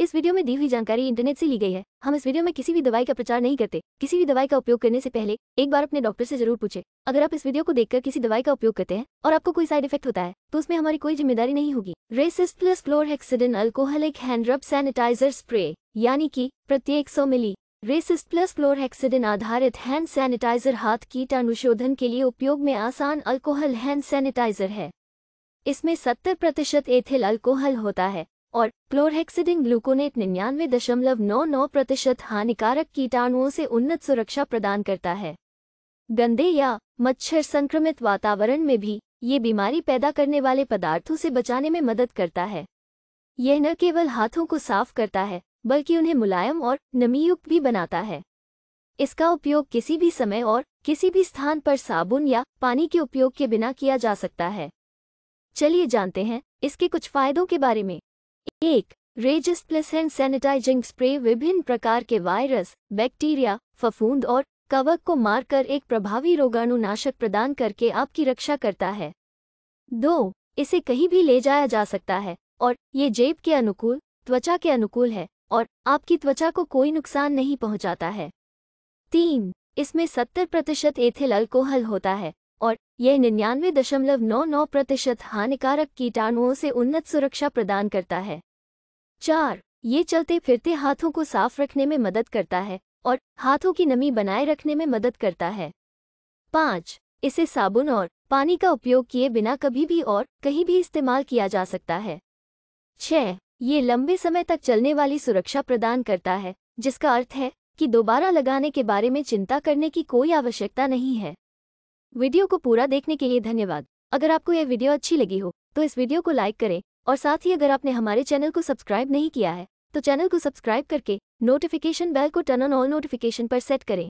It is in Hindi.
इस वीडियो में दी हुई जानकारी इंटरनेट से ली गई है हम इस वीडियो में किसी भी दवाई का प्रचार नहीं करते किसी भी दवाई का उपयोग करने से पहले एक बार अपने डॉक्टर से जरूर पूछे अगर आप इस वीडियो को देखकर किसी दवाई का उपयोग करते हैं और आपको कोई साइड इफेक्ट होता है तो उसमें हमारी कोई जिम्मेदारी नहीं होगी Resis plus chlorhexidine alcoholic handrub sanitiser spray यानी की प्रत्येक सौ मिली रेसिस प्लस क्लोरहेक्सिडिन आधारित हैंड सैनिटाइजर हाथ अनुशोधन के लिए उपयोग में आसान अल्कोहल हैंड सैनिटाइजर है इसमें 70 प्रतिशत एथिल अल्कोहल होता है और क्लोरहेक्सिडिन ग्लूकोनेट निन्यानवे दशमलव नौ नौ प्रतिशत हानिकारक कीटाणुओं से उन्नत सुरक्षा प्रदान करता है गंदे या मच्छर संक्रमित वातावरण में भी ये बीमारी पैदा करने वाले पदार्थों से बचाने में मदद करता है यह न केवल हाथों को साफ करता है बल्कि उन्हें मुलायम और नमीयुक्त भी बनाता है इसका उपयोग किसी भी समय और किसी भी स्थान पर साबुन या पानी के उपयोग के बिना किया जा सकता है चलिए जानते हैं इसके कुछ फायदों के बारे में एक रेजिस प्लस सैनिटाइजिंग स्प्रे विभिन्न प्रकार के वायरस बैक्टीरिया फफूंद और कवक को मारकर एक प्रभावी रोगाणुनाशक प्रदान करके आपकी रक्षा करता है दो इसे कहीं भी ले जाया जा सकता है और ये जेब के अनुकूल त्वचा के अनुकूल है और आपकी त्वचा को कोई नुकसान नहीं पहुंचाता है तीन इसमें सत्तर प्रतिशत एथिल अल्कोहल होता है और यह निन्यानवे दशमलव नौ नौ प्रतिशत हानिकारक कीटाणुओं से उन्नत सुरक्षा प्रदान करता है चार ये चलते फिरते हाथों को साफ रखने में मदद करता है और हाथों की नमी बनाए रखने में मदद करता है पाँच इसे साबुन और पानी का उपयोग किए बिना कभी भी और कहीं भी इस्तेमाल किया जा सकता है छह ये लंबे समय तक चलने वाली सुरक्षा प्रदान करता है जिसका अर्थ है कि दोबारा लगाने के बारे में चिंता करने की कोई आवश्यकता नहीं है वीडियो को पूरा देखने के लिए धन्यवाद अगर आपको यह वीडियो अच्छी लगी हो तो इस वीडियो को लाइक करें और साथ ही अगर आपने हमारे चैनल को सब्सक्राइब नहीं किया है तो चैनल को सब्सक्राइब करके नोटिफिकेशन बेल को टर्न ऑन ऑल नोटिफिकेशन पर सेट करें